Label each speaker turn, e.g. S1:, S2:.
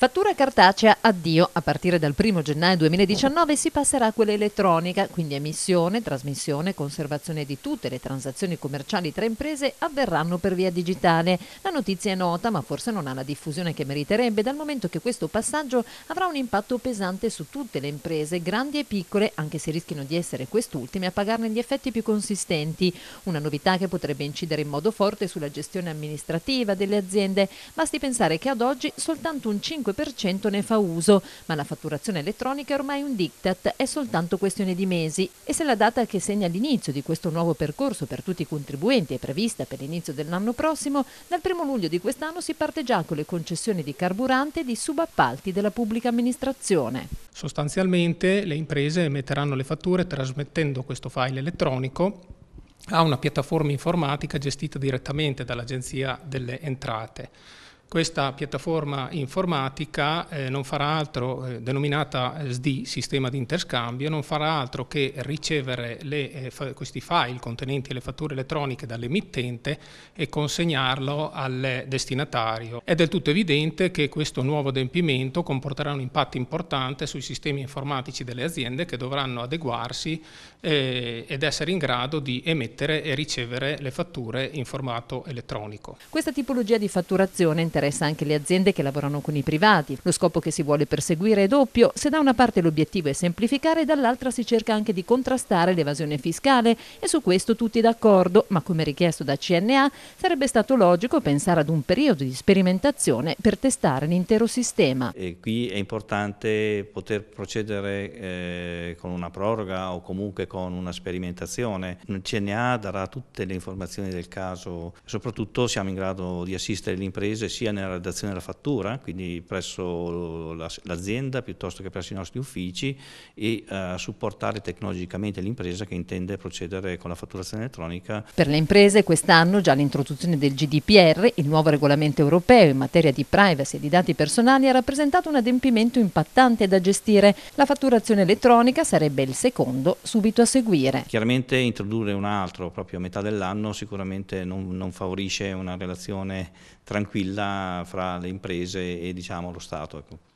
S1: Fattura cartacea addio, a partire dal 1 gennaio 2019 si passerà a quella elettronica, quindi emissione, trasmissione, e conservazione di tutte le transazioni commerciali tra imprese avverranno per via digitale. La notizia è nota ma forse non ha la diffusione che meriterebbe dal momento che questo passaggio avrà un impatto pesante su tutte le imprese, grandi e piccole, anche se rischiano di essere quest'ultime a pagarne gli effetti più consistenti. Una novità che potrebbe incidere in modo forte sulla gestione amministrativa delle aziende. Basti pensare che ad oggi soltanto un 5 75% ne fa uso, ma la fatturazione elettronica è ormai un diktat, è soltanto questione di mesi e se la data che segna l'inizio di questo nuovo percorso per tutti i contribuenti è prevista per l'inizio dell'anno prossimo, dal 1 luglio di quest'anno si parte già con le concessioni di carburante e di subappalti della pubblica amministrazione.
S2: Sostanzialmente le imprese emetteranno le fatture trasmettendo questo file elettronico a una piattaforma informatica gestita direttamente dall'Agenzia delle Entrate. Questa piattaforma informatica eh, non farà altro, eh, denominata eh, SD, sistema di interscambio, non farà altro che ricevere le, eh, questi file contenenti le fatture elettroniche dall'emittente e consegnarlo al destinatario. È del tutto evidente che questo nuovo adempimento comporterà un impatto importante sui sistemi informatici delle aziende che dovranno adeguarsi eh, ed essere in grado di emettere e ricevere le fatture in formato elettronico.
S1: Questa tipologia di fatturazione interna interessa anche le aziende che lavorano con i privati. Lo scopo che si vuole perseguire è doppio, se da una parte l'obiettivo è semplificare, dall'altra si cerca anche di contrastare l'evasione fiscale e su questo tutti d'accordo, ma come richiesto da CNA sarebbe stato logico pensare ad un periodo di sperimentazione per testare l'intero sistema.
S3: E qui è importante poter procedere eh, con una proroga o comunque con una sperimentazione. Il CNA darà tutte le informazioni del caso, soprattutto siamo in grado di assistere le imprese sia sia nella redazione della fattura, quindi presso l'azienda piuttosto che presso i nostri uffici e eh, supportare tecnologicamente l'impresa che intende procedere con la fatturazione elettronica.
S1: Per le imprese quest'anno già l'introduzione del GDPR, il nuovo regolamento europeo in materia di privacy e di dati personali, ha rappresentato un adempimento impattante da gestire. La fatturazione elettronica sarebbe il secondo subito a seguire.
S3: Chiaramente introdurre un altro proprio a metà dell'anno sicuramente non, non favorisce una relazione tranquilla fra le imprese e diciamo, lo Stato. Ecco.